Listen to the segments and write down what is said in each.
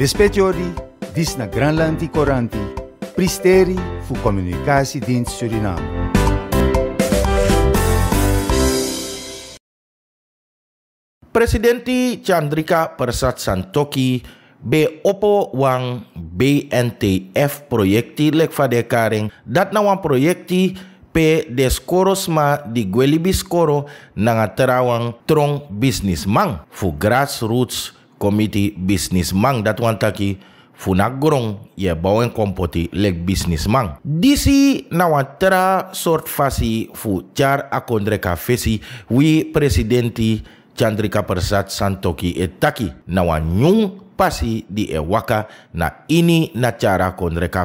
Lispetiori, dis na Granlanti Coranti, Pristeri voor Communicatiedienst Suriname. Presidenti Chandrika Persat Santoki be opo wang BNTF projecti lekva de karing dat na wang projecti pe deskoros ma di gwelibi na nga terawang trong bisnis mang fu grassroots komiti bisnis mang datuan taki funa grong ye bawen kompoti lek bisnis mang. Disi nawan tera sort fasi fu char akondre ka fesi wi presidenti Chandrika Persat Santoki etaki nawan nyung pasi di ewaka na ini na cara kon reka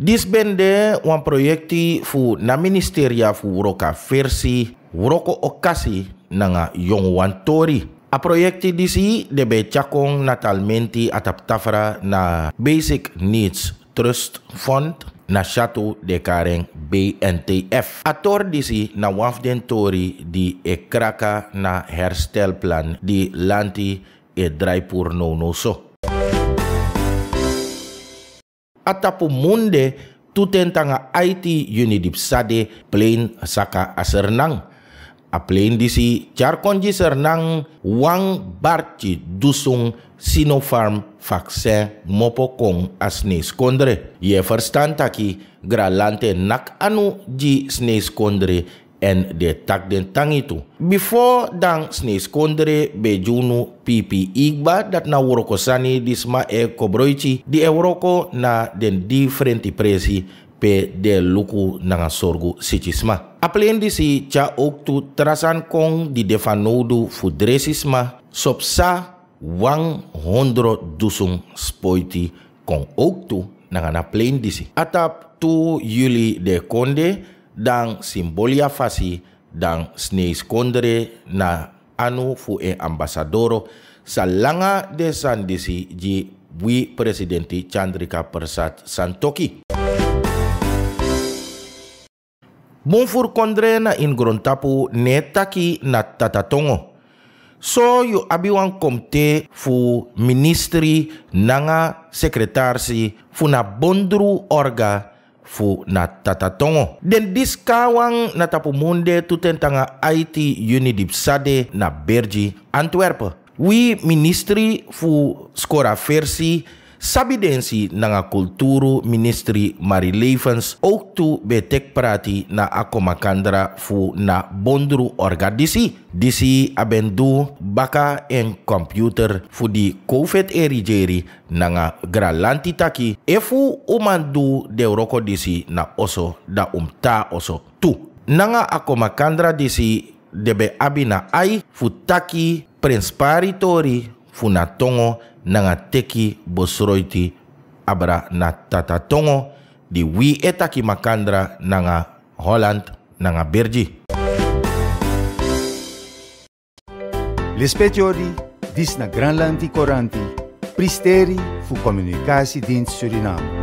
Disbende wan proyekti fu na ministeria fu roka versi roko okasi nanga yong wan tori. A proyekti disi debe chakong natalmenti atap tafra na Basic Needs Trust Fund na satu de Kareng BNTF. Ator disi na wafden tori di ekraka na na plan di lanti e draipur no no so. Atapu munde tutentanga IT unidip sade plain saka asernang di si Charkonji nang Wang Barci Dusung Sinopharm vaksin mopokong asne skondre. Ye verstaan taki gralante nak anu ji sne skondre en de tak den tang itu. Before dang sne skondre junu pipi igba dat na woroko sani disma e kobroichi di euroko na den differenti presi pe de luku nanga sorgu sicisma. Apelen disi tya ook tu trasan kong di defanodu fu dresisma sop sa wang hondro dusung spoiti kong oktu nanga na disi. Atap tu yuli de konde dan simbolia fasi dan sneis kondre na anu fu e ambasadoro sa langa de sandisi ji wi presidenti Chandrika Persat Santoki. Mun kondre na in grontapu ne na tatatongo. So yu abiwan komte fu ministri nanga sekretarsi fu na bondru orga fu na tatatongo. Den diskawang kawang na munde tuten IT Unidip na Bergi Antwerpen. Wi ministri fu skora versi sabidensi nanga kulturu ministri Mary Levens oktu betek prati na ako makandra fu na bondru orga disi. Disi abendu baka en computer fu di COVID eri jeri nanga gralanti taki efu umandu de roko disi na oso da umta oso tu. Nanga ako makandra disi debe abina ai futaki taki tori fu na tɔngɔ nanga teki bosroiti abra na tata tɔngɔ di wi etaki taki makandra nanga holland nanga bergi Lespetiori, dis na Granlandi Coranti, pristeri fu communicasi din Suriname.